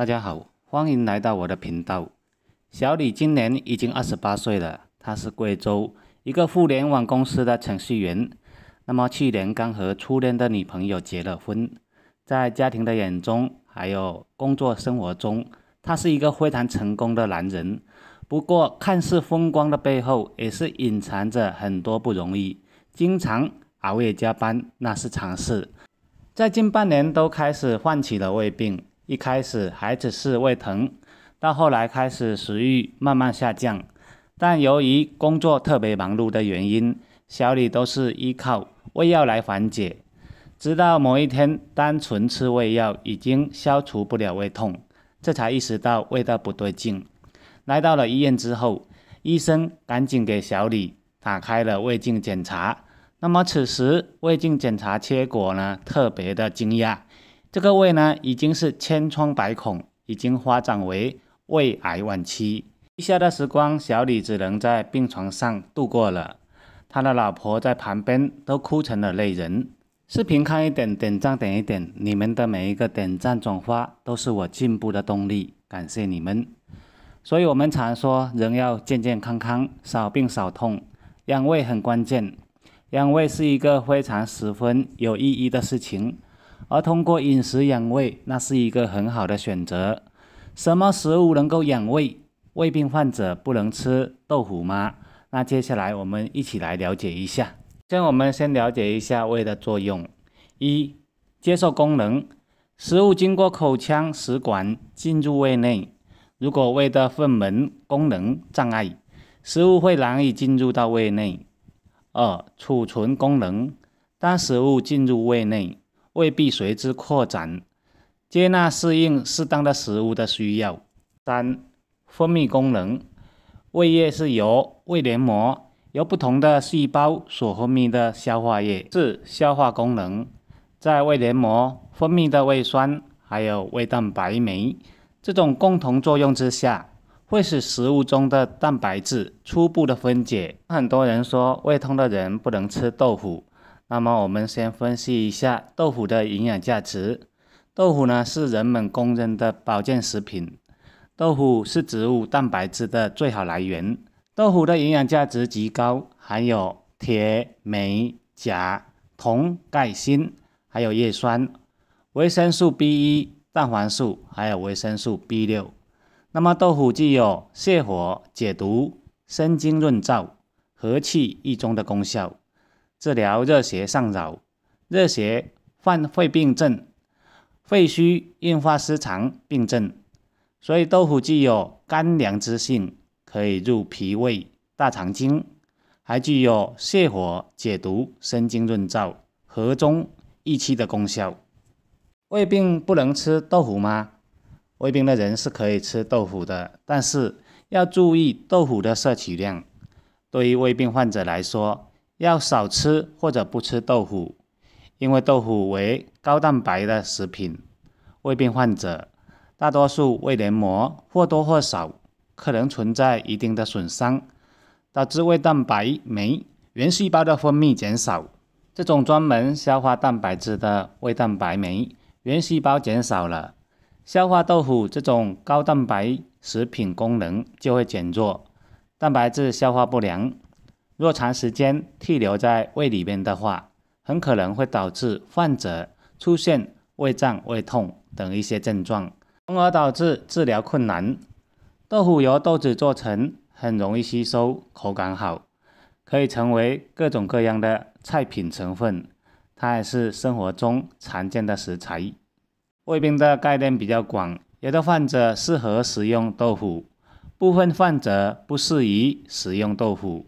大家好，欢迎来到我的频道。小李今年已经二十八岁了，他是贵州一个互联网公司的程序员。那么去年刚和初恋的女朋友结了婚，在家庭的眼中，还有工作生活中，他是一个非常成功的男人。不过，看似风光的背后，也是隐藏着很多不容易。经常熬夜加班那是常事，在近半年都开始患起了胃病。一开始孩子是胃疼，到后来开始食欲慢慢下降，但由于工作特别忙碌的原因，小李都是依靠胃药来缓解。直到某一天，单纯吃胃药已经消除不了胃痛，这才意识到味道不对劲。来到了医院之后，医生赶紧给小李打开了胃镜检查。那么此时胃镜检查结果呢？特别的惊讶。这个胃呢，已经是千疮百孔，已经发展为胃癌晚期。余下的时光，小李只能在病床上度过了。他的老婆在旁边都哭成了泪人。视频看一点，点赞点一点，你们的每一个点赞转发都是我进步的动力，感谢你们。所以，我们常说人要健健康康，少病少痛，养胃很关键。养胃是一个非常十分有意义的事情。而通过饮食养胃，那是一个很好的选择。什么食物能够养胃？胃病患者不能吃豆腐吗？那接下来我们一起来了解一下。先我们先了解一下胃的作用：一、接受功能，食物经过口腔、食管进入胃内；如果胃的贲门功能障碍，食物会难以进入到胃内。二、储存功能，当食物进入胃内。未必随之扩展，接纳适应适当的食物的需要。三、分泌功能，胃液是由胃黏膜由不同的细胞所分泌的消化液。四、消化功能，在胃黏膜分泌的胃酸，还有胃蛋白酶，这种共同作用之下，会使食物中的蛋白质初步的分解。很多人说，胃痛的人不能吃豆腐。那么我们先分析一下豆腐的营养价值。豆腐呢是人们公认的保健食品，豆腐是植物蛋白质的最好来源。豆腐的营养价值极高，含有铁、镁、钾、铜、钙、锌，还有叶酸、维生素 B 一、蛋黄素，还有维生素 B 六。那么豆腐具有泻火、解毒、生津润燥、和气益中的功效。治疗热邪上扰、热邪犯肺病症、肺虚运化失常病症，所以豆腐具有甘凉之性，可以入脾胃大肠经，还具有泻火、解毒、生津润燥、和中益气的功效。胃病不能吃豆腐吗？胃病的人是可以吃豆腐的，但是要注意豆腐的摄取量。对于胃病患者来说，要少吃或者不吃豆腐，因为豆腐为高蛋白的食品。胃病患者大多数胃黏膜或多或少可能存在一定的损伤，导致胃蛋白酶原细胞的分泌减少。这种专门消化蛋白质的胃蛋白酶原细胞减少了，消化豆腐这种高蛋白食品功能就会减弱，蛋白质消化不良。若长时间滞留在胃里面的话，很可能会导致患者出现胃胀、胃痛等一些症状，从而导致治疗困难。豆腐由豆子做成，很容易吸收，口感好，可以成为各种各样的菜品成分。它也是生活中常见的食材。胃病的概念比较广，有的患者适合食用豆腐，部分患者不适宜食用豆腐。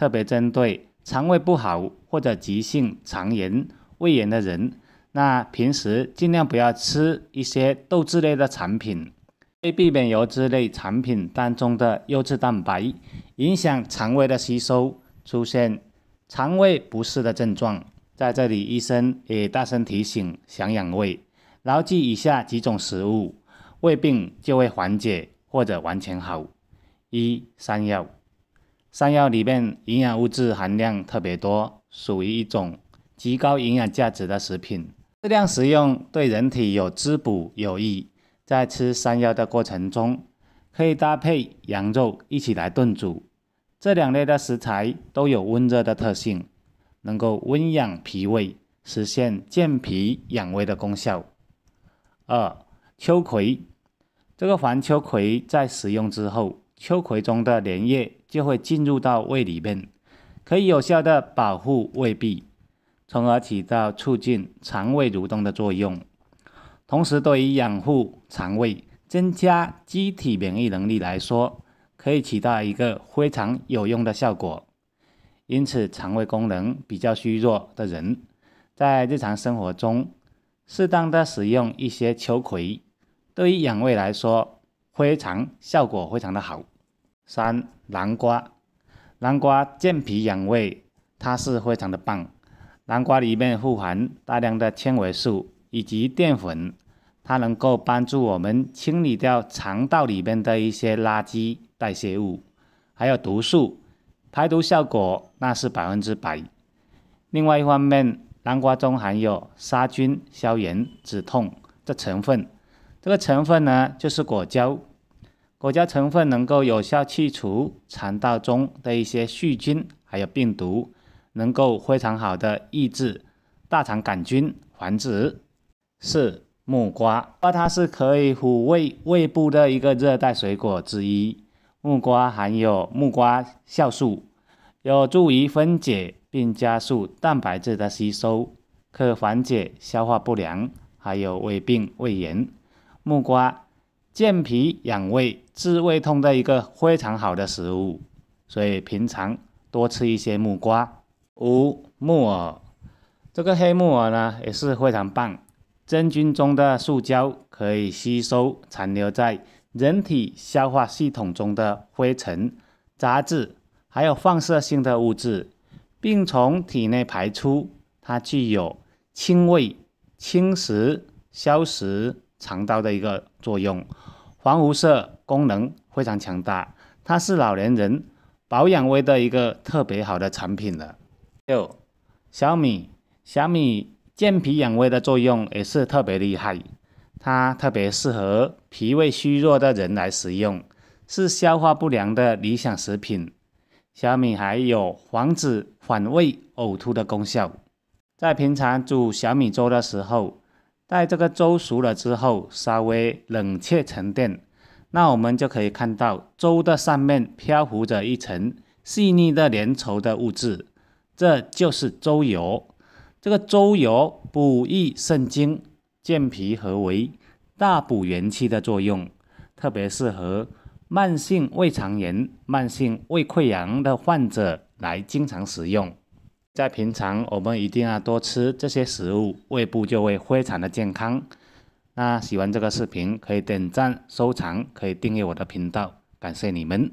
特别针对肠胃不好或者急性肠炎、胃炎的人，那平时尽量不要吃一些豆制类的产品，为避免油脂类产品当中的优质蛋白影响肠胃的吸收，出现肠胃不适的症状。在这里，医生也大声提醒：想养胃，牢记以下几种食物，胃病就会缓解或者完全好。一、山药。山药里面营养物质含量特别多，属于一种极高营养价值的食品。适量食用对人体有滋补有益。在吃山药的过程中，可以搭配羊肉一起来炖煮。这两类的食材都有温热的特性，能够温养脾胃，实现健脾养胃的功效。二、秋葵，这个黄秋葵在食用之后，秋葵中的莲叶。就会进入到胃里面，可以有效的保护胃壁，从而起到促进肠胃蠕动的作用。同时，对于养护肠胃、增加机体免疫能力来说，可以起到一个非常有用的效果。因此，肠胃功能比较虚弱的人，在日常生活中适当的使用一些秋葵，对于养胃来说非常效果非常的好。三。南瓜，南瓜健脾养胃，它是非常的棒。南瓜里面富含大量的纤维素以及淀粉，它能够帮助我们清理掉肠道里面的一些垃圾代谢物，还有毒素，排毒效果那是百分之百。另外一方面，南瓜中含有杀菌、消炎、止痛的成分，这个成分呢就是果胶。果胶成分能够有效去除肠道中的一些细菌，还有病毒，能够非常好的抑制大肠杆菌繁殖。四、木瓜，瓜它是可以抚慰胃部的一个热带水果之一。木瓜含有木瓜酵素，有助于分解并加速蛋白质的吸收，可缓解消化不良，还有胃病、胃炎。木瓜。健脾养胃、治胃痛的一个非常好的食物，所以平常多吃一些木瓜。五、木耳，这个黑木耳呢也是非常棒。真菌中的塑胶可以吸收残留在人体消化系统中的灰尘、杂质，还有放射性的物质，并从体内排出。它具有清胃、清食、消食、肠道的一个。作用，防辐射功能非常强大，它是老年人保养胃的一个特别好的产品了。六小米，小米健脾养胃的作用也是特别厉害，它特别适合脾胃虚弱的人来食用，是消化不良的理想食品。小米还有防止反胃呕吐的功效，在平常煮小米粥的时候。在这个粥熟了之后，稍微冷却沉淀，那我们就可以看到粥的上面漂浮着一层细腻的粘稠的物质，这就是粥油。这个粥油补益肾精、健脾和胃、大补元气的作用，特别适合慢性胃肠炎、慢性胃溃疡的患者来经常食用。在平常，我们一定要多吃这些食物，胃部就会非常的健康。那喜欢这个视频，可以点赞、收藏，可以订阅我的频道，感谢你们。